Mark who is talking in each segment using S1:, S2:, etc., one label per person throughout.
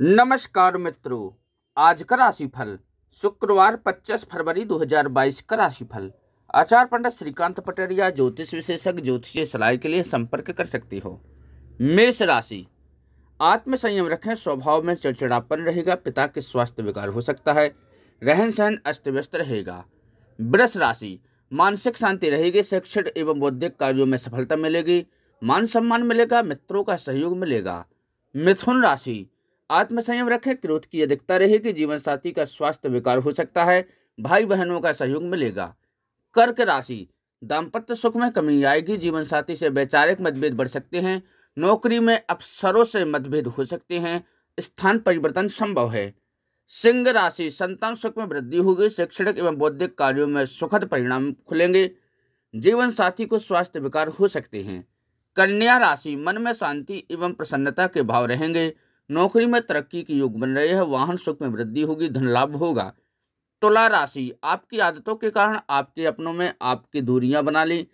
S1: नमस्कार मित्रों आज का राशिफल शुक्रवार 25 फरवरी 2022 का राशिफल आचार पंडित श्रीकांत पटेरिया ज्योतिष विशेषज्ञ ज्योतिषीय सलाह के लिए संपर्क कर सकती हो मेष राशि आत्मसंयम रखें स्वभाव में चिड़चिड़ापन रहेगा पिता के स्वास्थ्य विकार हो सकता है रहन सहन अस्त व्यस्त रहेगा वृष राशि मानसिक शांति रहेगी शैक्षणिक एवं बौद्धिक कार्यों में सफलता मिलेगी मान सम्मान मिलेगा मित्रों का सहयोग मिलेगा मिथुन राशि आत्मसंयम रखें क्रोध की अधिकता रहेगी जीवन साथी का स्वास्थ्य विकार हो सकता है भाई बहनों का सहयोग मिलेगा कर्क राशि दाम्पत्य सुख में कमी आएगी जीवन साथी से वैचारिक मतभेद बढ़ सकते हैं नौकरी में अफसरों से मतभेद हो सकते हैं स्थान परिवर्तन संभव है सिंह राशि संतान सुख में वृद्धि होगी शैक्षणिक एवं बौद्धिक कार्यों में सुखद परिणाम खुलेंगे जीवन साथी को स्वास्थ्य विकार हो सकते हैं कन्या राशि मन में शांति एवं प्रसन्नता के भाव रहेंगे नौकरी में तरक्की के योग बन रहे हैं वाहन सुख में वृद्धि होगी धन लाभ होगा तुला राशि आपकी आदतों के कारण आपके अपनों में आपकी दूरियां बना ली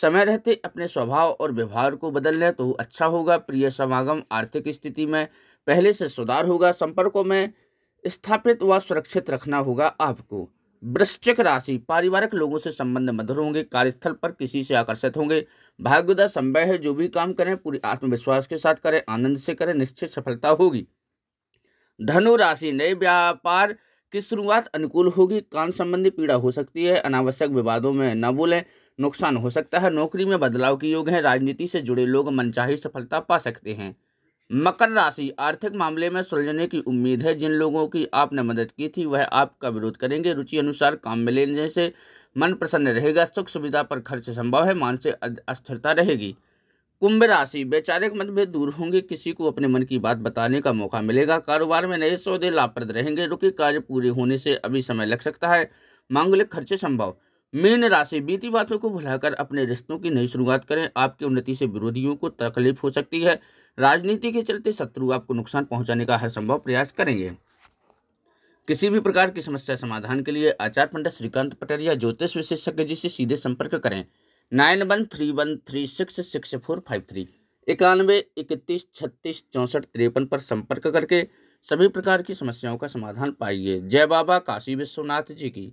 S1: समय रहते अपने स्वभाव और व्यवहार को बदल लें तो अच्छा होगा प्रिय समागम आर्थिक स्थिति में पहले से सुधार होगा संपर्कों में स्थापित व सुरक्षित रखना होगा आपको वृश्चिक राशि पारिवारिक लोगों से संबंध मधुर होंगे कार्यस्थल पर किसी से आकर्षित होंगे भाग्योदय संभव है जो भी काम करें पूरी आत्मविश्वास के साथ करें आनंद से करें निश्चित सफलता होगी धनु राशि नए व्यापार की शुरुआत अनुकूल होगी कान संबंधी पीड़ा हो सकती है अनावश्यक विवादों में न बोलें नुकसान हो सकता है नौकरी में बदलाव के योग है राजनीति से जुड़े लोग मनचाही सफलता पा सकते हैं मकर राशि आर्थिक मामले में सुलझने की उम्मीद है जिन लोगों की आपने मदद की थी वह आपका विरोध करेंगे रुचि अनुसार काम में लेने से मन प्रसन्न रहेगा सुख सुविधा पर खर्च संभव है मानसिक अस्थिरता रहेगी कुंभ राशि वैचारिक मतभेद दूर होंगे किसी को अपने मन की बात बताने का मौका मिलेगा कारोबार में नए सौदे लाभप्रद रहेंगे रुके कार्य पूरे होने से अभी समय लग सकता है मांगलिक खर्चे संभव मीन राशि बीती बातों को भुलाकर अपने रिश्तों की नई शुरुआत करें आपकी उन्नति से विरोधियों को तकलीफ हो सकती है राजनीति के चलते शत्रु आपको नुकसान पहुंचाने का हर संभव प्रयास करेंगे किसी भी प्रकार की समस्या समाधान के लिए आचार पंडित श्रीकांत पटेल या ज्योतिष विशेषज्ञ जी से सीधे संपर्क करें nine one three one three six six four five three इक्यानवे इकतीस छत्तीस चौंसठ तिरपन पर संपर्क करके सभी प्रकार की समस्याओं का समाधान पाइए जय बाबा काशी विश्वनाथ जी की